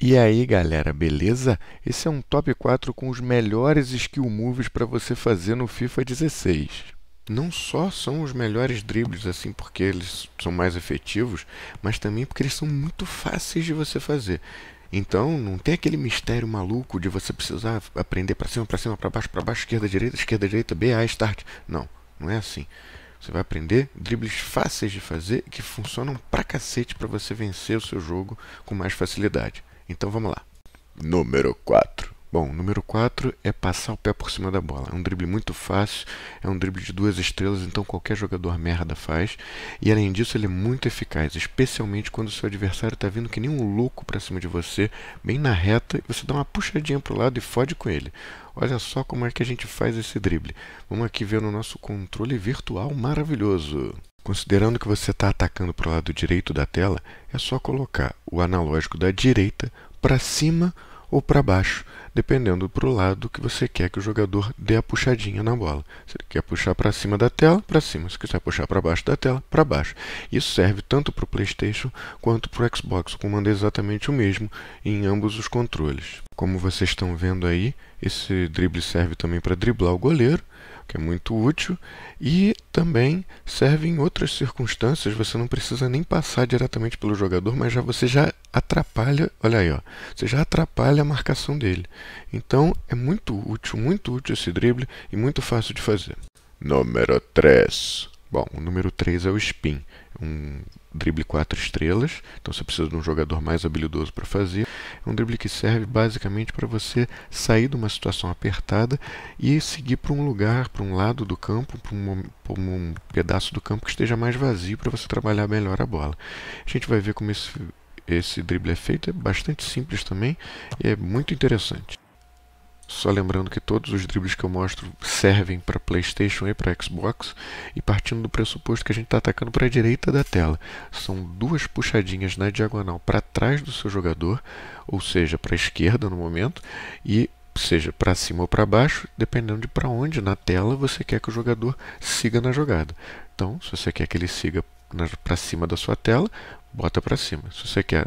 E aí galera, beleza? Esse é um top 4 com os melhores skill moves para você fazer no FIFA 16. Não só são os melhores dribles, assim, porque eles são mais efetivos, mas também porque eles são muito fáceis de você fazer. Então, não tem aquele mistério maluco de você precisar aprender para cima, para cima, para baixo, para baixo, esquerda, direita, esquerda, direita, B, A, start. Não, não é assim. Você vai aprender dribles fáceis de fazer que funcionam pra cacete para você vencer o seu jogo com mais facilidade. Então vamos lá. Número 4. Bom, número 4 é passar o pé por cima da bola. É um drible muito fácil, é um drible de duas estrelas, então qualquer jogador merda faz. E além disso, ele é muito eficaz, especialmente quando o seu adversário está vindo que nem um louco para cima de você, bem na reta, e você dá uma puxadinha pro lado e fode com ele. Olha só como é que a gente faz esse drible. Vamos aqui ver no nosso controle virtual maravilhoso. Considerando que você está atacando para o lado direito da tela, é só colocar o analógico da direita para cima ou para baixo, dependendo para o lado que você quer que o jogador dê a puxadinha na bola. Se ele quer puxar para cima da tela, para cima. Se quiser puxar para baixo da tela, para baixo. Isso serve tanto para o PlayStation quanto para o Xbox. O comando é exatamente o mesmo em ambos os controles. Como vocês estão vendo aí, esse drible serve também para driblar o goleiro que é muito útil e também serve em outras circunstâncias, você não precisa nem passar diretamente pelo jogador, mas já você já atrapalha, olha aí, ó, você já atrapalha a marcação dele. Então é muito útil, muito útil esse drible e muito fácil de fazer. Número 3. Bom, o número 3 é o spin, um drible 4 estrelas, então você precisa de um jogador mais habilidoso para fazer. É um drible que serve basicamente para você sair de uma situação apertada e seguir para um lugar, para um lado do campo, para um, um pedaço do campo que esteja mais vazio para você trabalhar melhor a bola. A gente vai ver como esse, esse drible é feito, é bastante simples também e é muito interessante. Só lembrando que todos os dribles que eu mostro servem para PlayStation e para Xbox, e partindo do pressuposto que a gente está atacando para a direita da tela, são duas puxadinhas na diagonal para trás do seu jogador, ou seja, para a esquerda no momento, e seja para cima ou para baixo, dependendo de para onde na tela você quer que o jogador siga na jogada. Então, se você quer que ele siga para cima da sua tela, bota para cima. Se você quer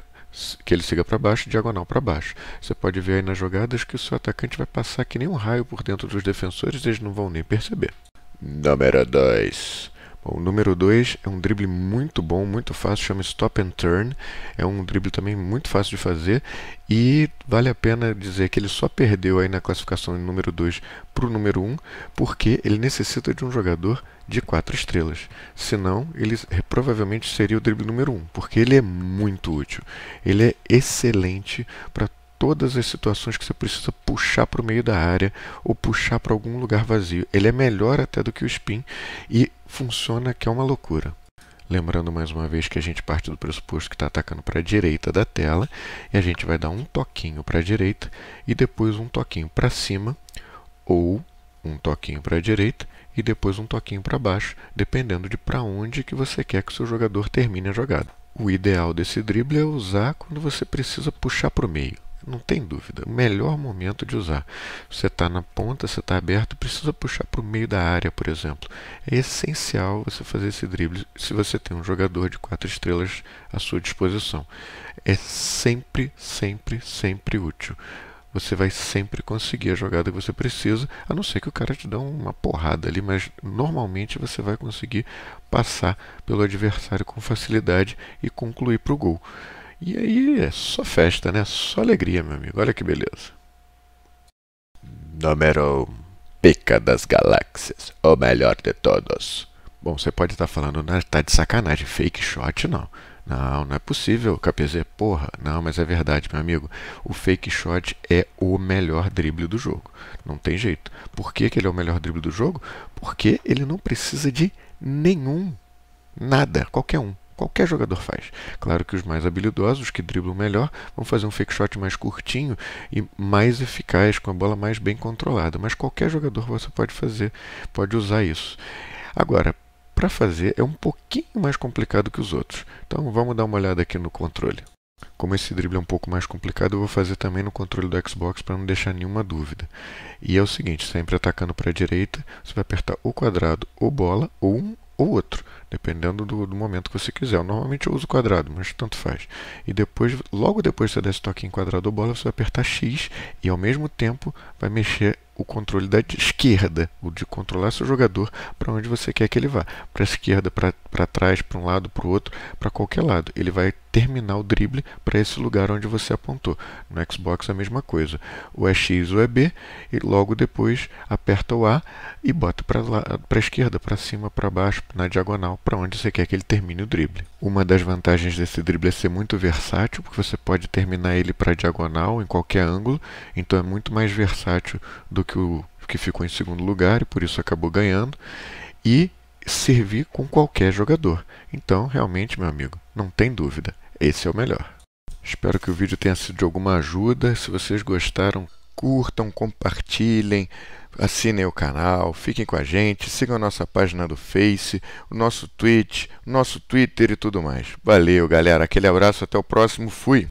que ele siga para baixo, diagonal para baixo. Você pode ver aí nas jogadas que o seu atacante vai passar que nem um raio por dentro dos defensores, eles não vão nem perceber. Número 2. Bom, o número 2 é um drible muito bom, muito fácil, chama Stop and Turn. É um drible também muito fácil de fazer e vale a pena dizer que ele só perdeu aí na classificação de número 2 para o número 1 um, porque ele necessita de um jogador de 4 estrelas. Senão, ele provavelmente seria o drible número 1, um, porque ele é muito útil. Ele é excelente para todas as situações que você precisa puxar para o meio da área ou puxar para algum lugar vazio. Ele é melhor até do que o spin e funciona que é uma loucura. Lembrando mais uma vez que a gente parte do pressuposto que está atacando para a direita da tela e a gente vai dar um toquinho para a direita e depois um toquinho para cima ou um toquinho para a direita e depois um toquinho para baixo, dependendo de para onde que você quer que o seu jogador termine a jogada. O ideal desse drible é usar quando você precisa puxar para o meio. Não tem dúvida. o Melhor momento de usar. Você está na ponta, você está aberto, precisa puxar para o meio da área, por exemplo. É essencial você fazer esse drible se você tem um jogador de quatro estrelas à sua disposição. É sempre, sempre, sempre útil. Você vai sempre conseguir a jogada que você precisa, a não ser que o cara te dê uma porrada ali, mas normalmente você vai conseguir passar pelo adversário com facilidade e concluir para o gol. E aí é só festa, né? Só alegria, meu amigo. Olha que beleza. Número pica das galáxias, o melhor de todos. Bom, você pode estar tá falando, né, tá de sacanagem, fake shot não. Não, não é possível, KPZ, porra. Não, mas é verdade, meu amigo. O fake shot é o melhor drible do jogo. Não tem jeito. Por que, que ele é o melhor drible do jogo? Porque ele não precisa de nenhum, nada, qualquer um. Qualquer jogador faz. Claro que os mais habilidosos, que driblam melhor, vão fazer um fake shot mais curtinho e mais eficaz, com a bola mais bem controlada. Mas qualquer jogador você pode fazer, pode usar isso. Agora, para fazer é um pouquinho mais complicado que os outros. Então vamos dar uma olhada aqui no controle. Como esse drible é um pouco mais complicado, eu vou fazer também no controle do Xbox para não deixar nenhuma dúvida. E é o seguinte, sempre atacando para a direita, você vai apertar o quadrado ou bola, ou um ou outro, dependendo do, do momento que você quiser. Eu, normalmente eu uso quadrado, mas tanto faz. E depois, logo depois que você der esse toque em quadrado ou bola, você vai apertar X e ao mesmo tempo vai mexer o controle da esquerda, o de controlar seu jogador para onde você quer que ele vá, para a esquerda, para trás, para um lado, para o outro, para qualquer lado. Ele vai terminar o drible para esse lugar onde você apontou. No Xbox a mesma coisa. O é X ou é B e logo depois aperta o A e bota para a esquerda, para cima, para baixo, na diagonal, para onde você quer que ele termine o drible. Uma das vantagens desse drible é ser muito versátil, porque você pode terminar ele para a diagonal, em qualquer ângulo, então é muito mais versátil do que que, o, que ficou em segundo lugar e por isso acabou ganhando, e servir com qualquer jogador. Então, realmente, meu amigo, não tem dúvida, esse é o melhor. Espero que o vídeo tenha sido de alguma ajuda. Se vocês gostaram, curtam, compartilhem, assinem o canal, fiquem com a gente, sigam a nossa página do Face, o nosso Twitch, o nosso Twitter e tudo mais. Valeu, galera. Aquele abraço, até o próximo. Fui!